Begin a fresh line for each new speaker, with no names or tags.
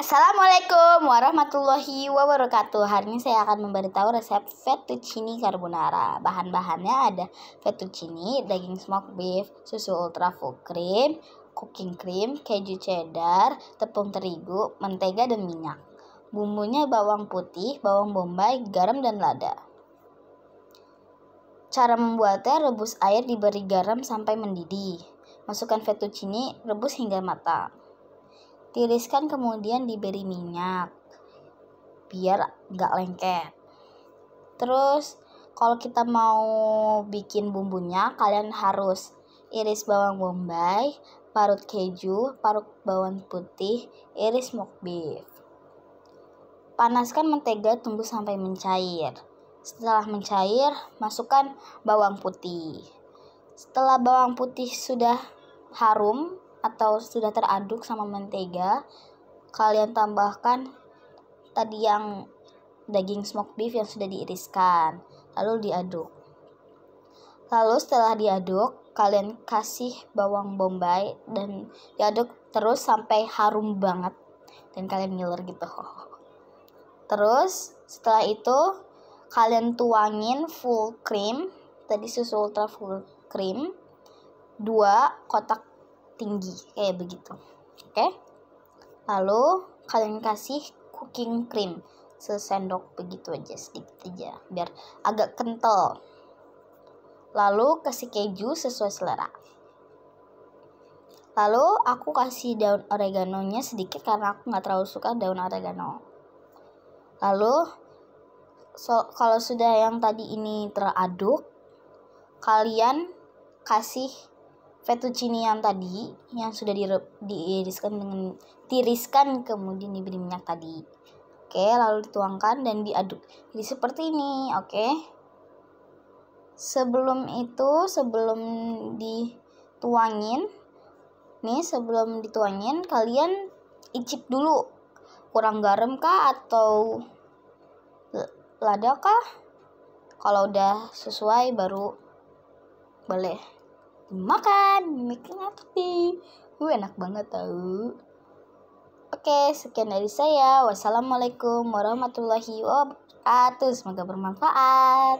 Assalamualaikum warahmatullahi wabarakatuh Hari ini saya akan memberitahu resep fettuccine carbonara Bahan-bahannya ada fettuccine, daging smoked beef, susu ultra full cream, cooking cream, keju cheddar, tepung terigu, mentega dan minyak Bumbunya bawang putih, bawang bombay, garam dan lada Cara membuatnya rebus air diberi garam sampai mendidih Masukkan fettuccine, rebus hingga matang Tiriskan kemudian diberi minyak biar nggak lengket. Terus kalau kita mau bikin bumbunya kalian harus iris bawang bombay, parut keju, parut bawang putih, iris mock beef. Panaskan mentega tunggu sampai mencair. Setelah mencair, masukkan bawang putih. Setelah bawang putih sudah harum, atau sudah teraduk sama mentega, kalian tambahkan tadi yang daging smoked beef yang sudah diiriskan, lalu diaduk. Lalu setelah diaduk, kalian kasih bawang bombay dan diaduk terus sampai harum banget dan kalian ngiler gitu. Terus setelah itu kalian tuangin full cream, tadi susu ultra full cream, dua kotak tinggi kayak begitu oke lalu kalian kasih cooking cream sesendok begitu aja sedikit aja biar agak kental lalu kasih keju sesuai selera lalu aku kasih daun oreganonya sedikit karena aku nggak terlalu suka daun oregano lalu so, kalau sudah yang tadi ini teraduk kalian kasih fettuccine yang tadi yang sudah di, diiriskan dengan tiriskan kemudian diberi minyak tadi. Oke, lalu dituangkan dan diaduk. Jadi seperti ini, oke. Sebelum itu, sebelum dituangin, nih sebelum dituangin kalian icip dulu kurang garam kah atau lada kah? Kalau udah sesuai baru boleh makan mie nanti, uh enak banget tau Oke, sekian dari saya. Wassalamualaikum warahmatullahi wabarakatuh. Semoga bermanfaat.